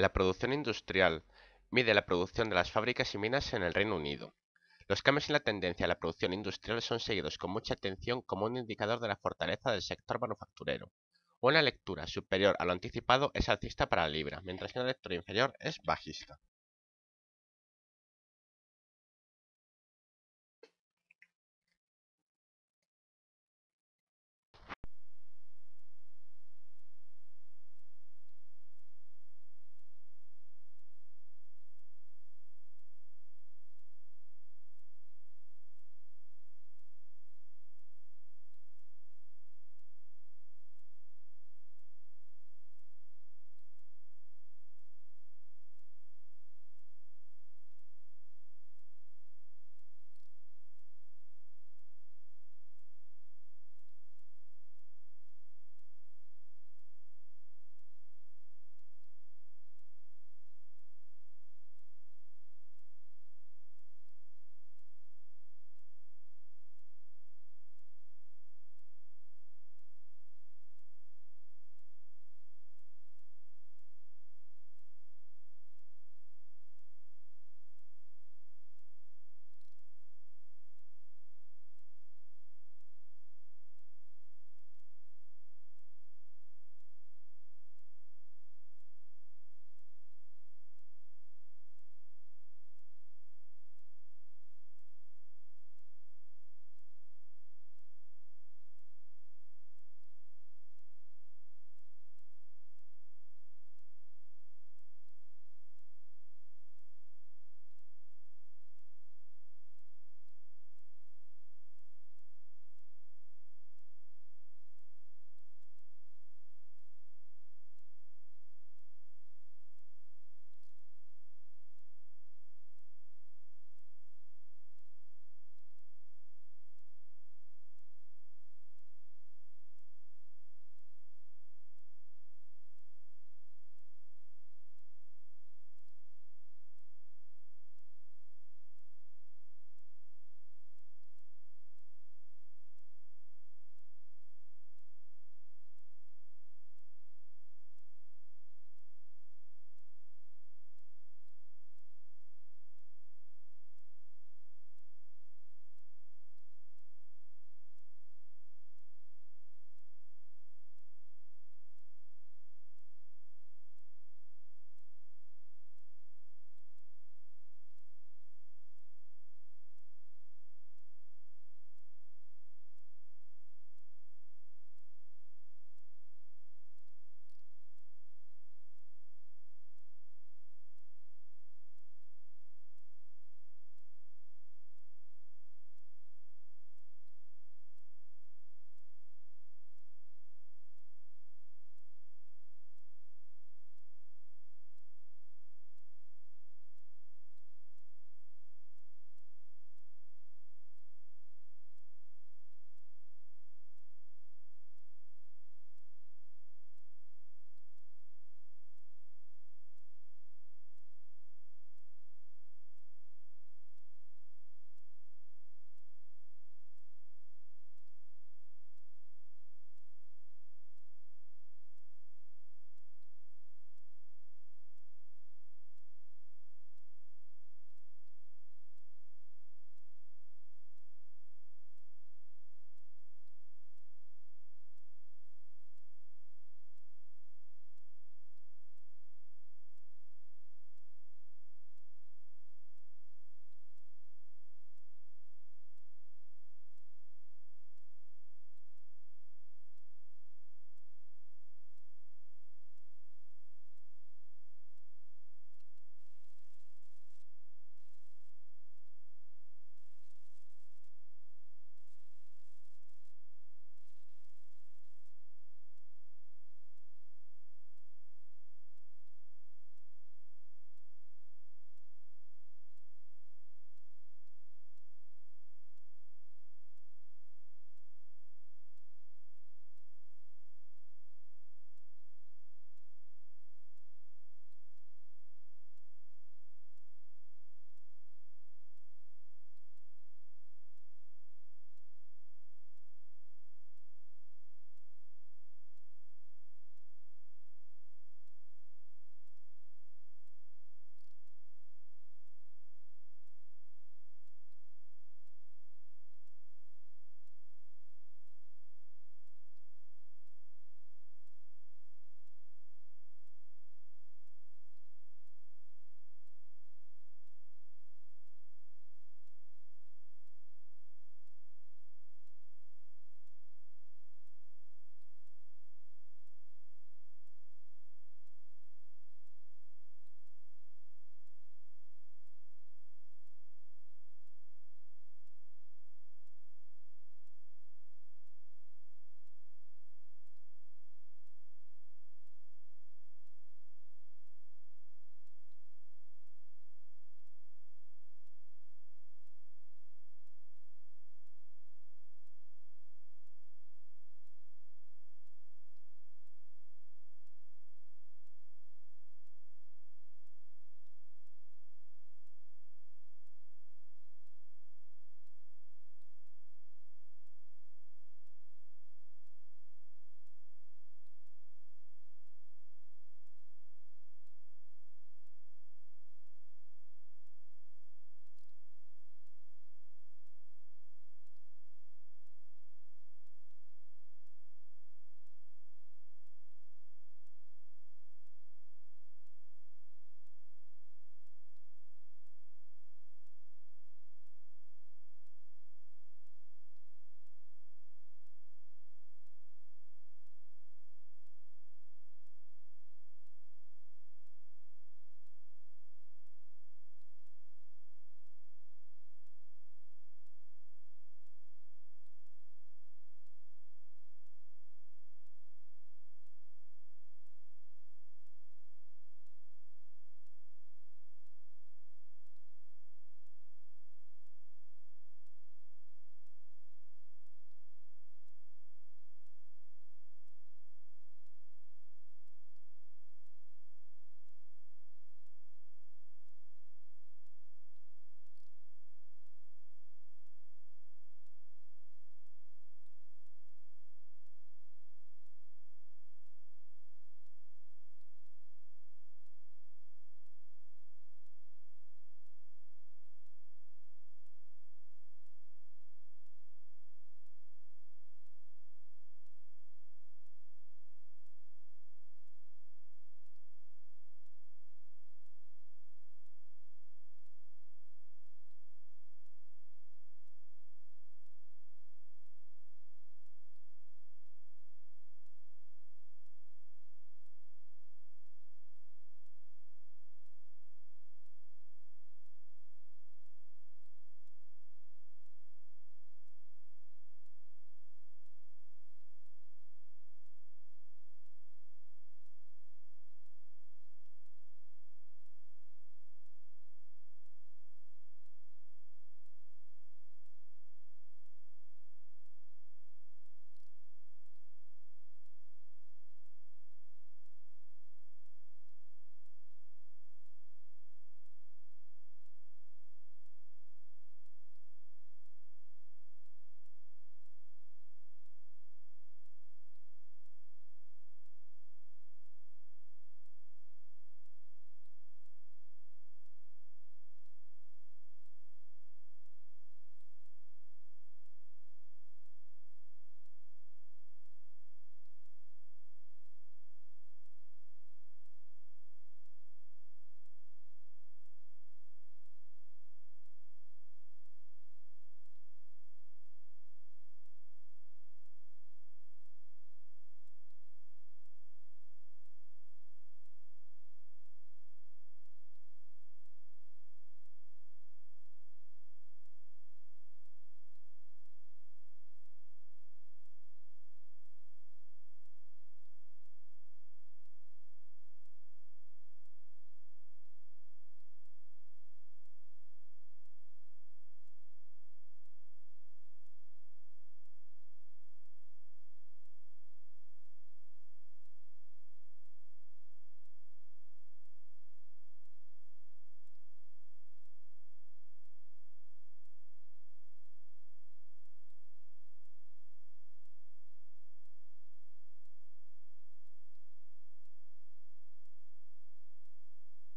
La producción industrial mide la producción de las fábricas y minas en el Reino Unido. Los cambios en la tendencia a la producción industrial son seguidos con mucha atención como un indicador de la fortaleza del sector manufacturero. Una lectura superior a lo anticipado es alcista para la libra, mientras que una lectura inferior es bajista.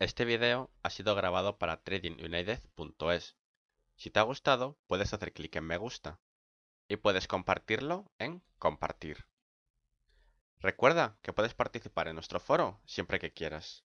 Este video ha sido grabado para tradingunited.es. Si te ha gustado, puedes hacer clic en me gusta y puedes compartirlo en compartir. Recuerda que puedes participar en nuestro foro siempre que quieras.